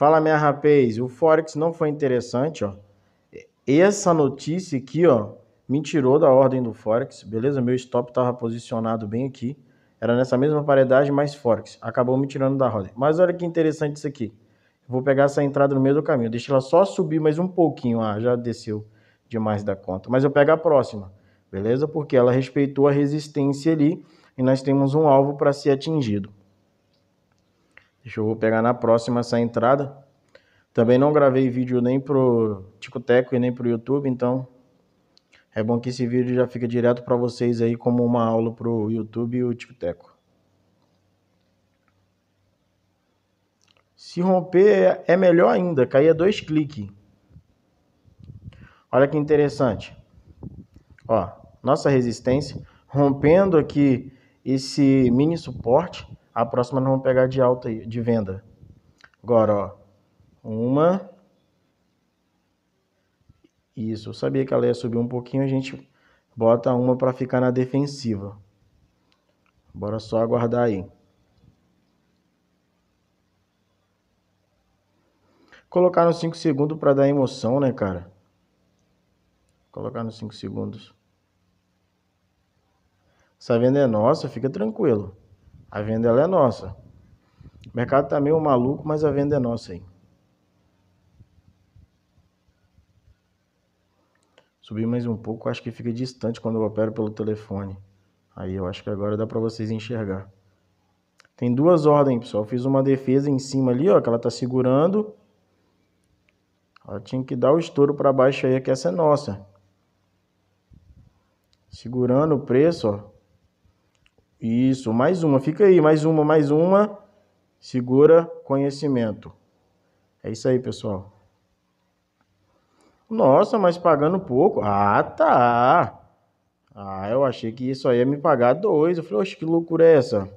Fala, minha rapaz, o Forex não foi interessante, ó. Essa notícia aqui, ó, me tirou da ordem do Forex, beleza? Meu stop estava posicionado bem aqui. Era nessa mesma paridade, mais Forex. Acabou me tirando da ordem. Mas olha que interessante isso aqui. Vou pegar essa entrada no meio do caminho. Deixa ela só subir mais um pouquinho. Ah, já desceu demais da conta. Mas eu pego a próxima, beleza? Porque ela respeitou a resistência ali e nós temos um alvo para ser atingido. Deixa eu vou pegar na próxima essa entrada. Também não gravei vídeo nem pro Ticoteco e nem pro YouTube, então é bom que esse vídeo já fica direto para vocês aí como uma aula pro YouTube e o Ticoteco. Se romper é melhor ainda, cair é dois cliques. Olha que interessante. Ó, nossa resistência rompendo aqui esse mini suporte, a próxima nós vamos pegar de alta, de venda. Agora, ó. Uma. Isso, eu sabia que ela ia subir um pouquinho, a gente bota uma para ficar na defensiva. Bora só aguardar aí. Colocar nos 5 segundos para dar emoção, né, cara? Colocar nos 5 segundos. Essa venda é nossa, fica tranquilo. A venda ela é nossa. O mercado tá meio maluco, mas a venda é nossa aí. Subir mais um pouco, acho que fica distante quando eu opero pelo telefone. Aí eu acho que agora dá para vocês enxergar. Tem duas ordens, pessoal. Eu fiz uma defesa em cima ali, ó, que ela tá segurando. Ela tinha que dar o estouro para baixo aí, que essa é nossa. Segurando o preço, ó. Isso, mais uma. Fica aí, mais uma, mais uma. Segura conhecimento. É isso aí, pessoal. Nossa, mas pagando pouco. Ah, tá. Ah, eu achei que isso aí ia me pagar dois. Eu falei, oxe, que loucura é essa?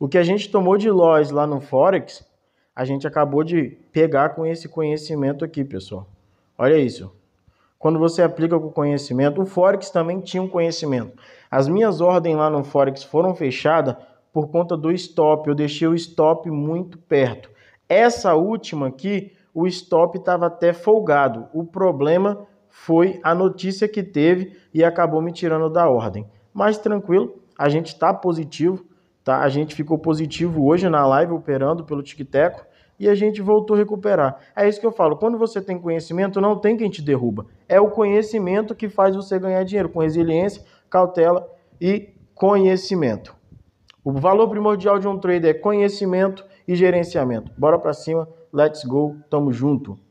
O que a gente tomou de loss lá no Forex, a gente acabou de pegar com esse conhecimento aqui, pessoal. Olha isso. Quando você aplica com conhecimento, o Forex também tinha um conhecimento. As minhas ordens lá no Forex foram fechadas por conta do stop. Eu deixei o stop muito perto. Essa última aqui, o stop estava até folgado. O problema foi a notícia que teve e acabou me tirando da ordem. Mas tranquilo, a gente está positivo, tá? A gente ficou positivo hoje na live operando pelo Tic Teco e a gente voltou a recuperar. É isso que eu falo. Quando você tem conhecimento, não tem quem te derruba. É o conhecimento que faz você ganhar dinheiro com resiliência, cautela e conhecimento. O valor primordial de um trader é conhecimento e gerenciamento. Bora para cima, let's go, tamo junto.